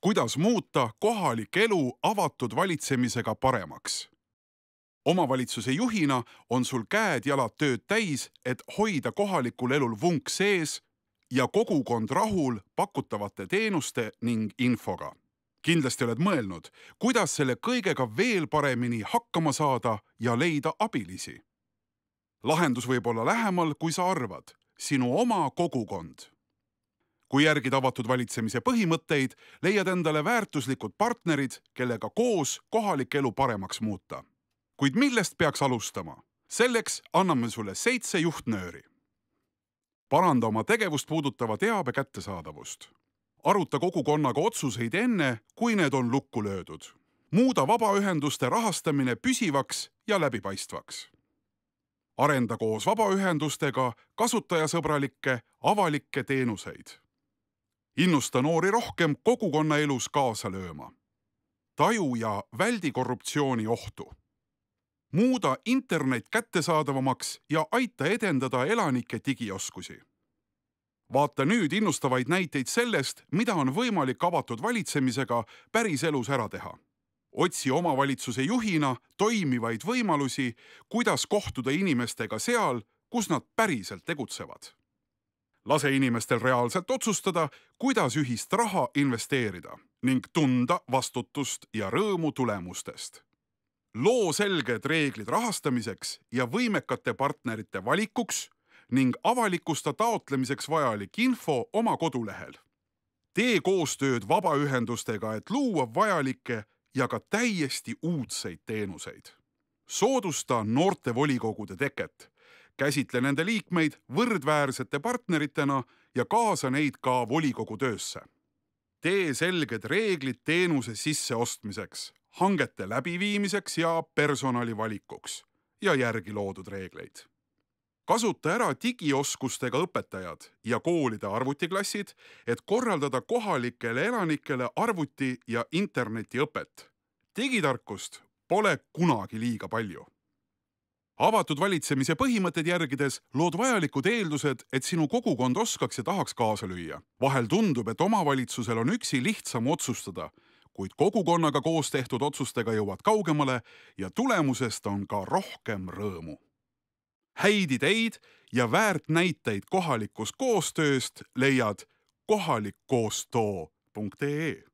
kuidas muuta kohalik elu avatud valitsemisega paremaks. omavalitsuse juhina on sul käed-jalad tööd täis, et hoida kohalikul elul vunk sees ja kogukond rahul pakutavate teenuste ning infoga. kindlasti oled mõelnud, kuidas selle kõigega veel paremini hakkama saada ja leida abilisi. lahendus võib olla lähemal, kui sa arvad, sinu oma kogukond kui järgid avatud valitsemise põhimõtteid, leiad endale väärtuslikud partnerid, kellega koos kohalik elu paremaks muuta. kuid millest peaks alustama? selleks anname sulle seitse juhtnööri. paranda oma tegevust puudutava teabe kättesaadavust. aruta kogukonnaga otsuseid enne, kui need on lukku löödud. muuda vabaühenduste rahastamine püsivaks ja läbipaistvaks arenda koos vabaühendustega kasutajasõbralikke avalikke teenuseid innusta noori rohkem kogukonnaelus kaasa lööma. taju ja väldi korruptsiooni ohtu. muuda internet kättesaadavamaks ja aita edendada elanike digioskusi. vaata nüüd innustavaid näiteid sellest, mida on võimalik avatud valitsemisega päriselus ära teha otsi omavalitsuse juhina toimivaid võimalusi, kuidas kohtuda inimestega seal, kus nad päriselt tegutsevad lase inimestel reaalselt otsustada, kuidas ühist raha investeerida ning tunda vastutust ja rõõmu tulemustest. loo selged reeglid rahastamiseks ja võimekate partnerite valikuks ning avalikusta taotlemiseks vajalik info oma kodulehel. tee koostööd vabaühendustega, et luua vajalikke ja ka täiesti uudseid teenuseid. soodusta noortevolikogude teket käsitle nende liikmeid võrdväärsete partneritena ja kaasa neid ka volikogu töösse. tee selged reeglid teenuse sisseostmiseks, hangete läbiviimiseks ja personali valikuks ja järgi loodud reegleid. kasuta ära digioskustega õpetajad ja koolide arvutiklassid, et korraldada kohalikele elanikele arvuti ja internetiõpet. digitarkust pole kunagi liiga palju avatud valitsemise põhimõtted järgides lood vajalikud eeldused, et sinu kogukond oskaks ja tahaks kaasa lüüa. vahel tundub, et omavalitsusel on üksi lihtsam otsustada, kuid kogukonnaga koos tehtud otsustega jõuad kaugemale ja tulemusest on ka rohkem rõõmu. häid ideid ja väärt näiteid kohalikust koostööst leiad kohalikkoostoo.ee